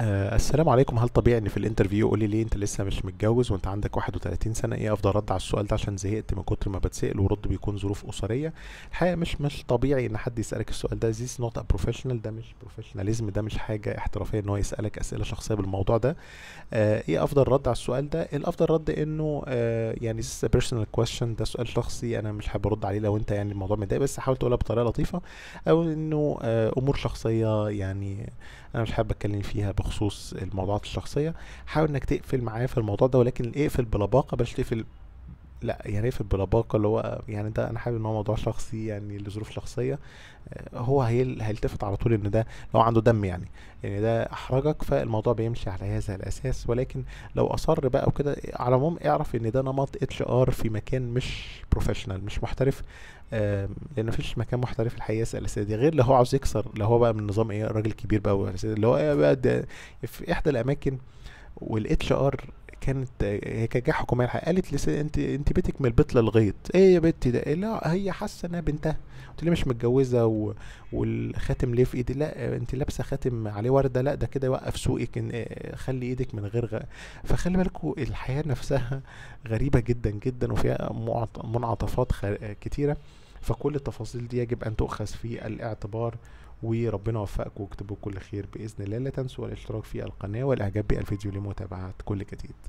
آه السلام عليكم هل طبيعي ان في الانترفيو يقول لي ليه انت لسه مش متجوز وانت عندك 31 سنه ايه افضل رد على السؤال ده عشان زهقت من كتر ما بتسال ورد بيكون ظروف اسريه الحقيقه مش مش طبيعي ان حد يسالك السؤال ده زيس نوت ا بروفيشنال ده مش بروفيشناليزم ده مش حاجه احترافيه ان هو يسالك اسئله شخصيه بالموضوع ده آه ايه افضل رد على السؤال ده الافضل رد انه آه يعني زيس ا بيرسونال كويشن ده سؤال شخصي انا مش حابب ارد عليه لو انت يعني الموضوع مضايق بس حاول تقولها بطريقه لطيفه او انه آه امور شخصيه يعني انا مش حابب اتكلم فيها بخصوص الموضوعات الشخصيه حاول انك تقفل معايا في الموضوع ده ولكن اقفل بلباقه بلاش تقفل لا يرافد يعني بلباقه اللي هو يعني ده انا حابب ان هو موضوع شخصي يعني لظروف شخصيه آه، هو هيلتفت على طول ان ده لو عنده دم يعني ان يعني ده احرجك فالموضوع بيمشي على هذا الاساس ولكن لو اصر بقى وكده على العموم اعرف ان ده نمط اتش ار في مكان مش بروفيشنال مش محترف لان مفيش مكان محترف الحقيقه يسال الاسئله دي غير لو هو عاوز يكسر لو هو بقى من نظام ايه راجل كبير بقى اللي هو إيه بقى في احدى الاماكن والاتش ار كانت هي كانت جايه حكوميه قالت لي انت انت بيتك من البيت للغيط ايه يا بنتي ده لا هي حاسه انها بنتها قلت لها مش متجوزه و... والخاتم ليه في ايدي لا انت لابسه خاتم عليه ورده لا ده كده يوقف سوقك إن خلي ايدك من غير غ... فخلي بالكوا الحياه نفسها غريبه جدا جدا وفيها منعطفات خ... كتيره فكل التفاصيل دي يجب ان تؤخذ في الاعتبار وربنا يوفقكم ويكتب كل خير باذن الله لا تنسوا الاشتراك في القناه والاعجاب بالفيديو لمتابعه كل جديد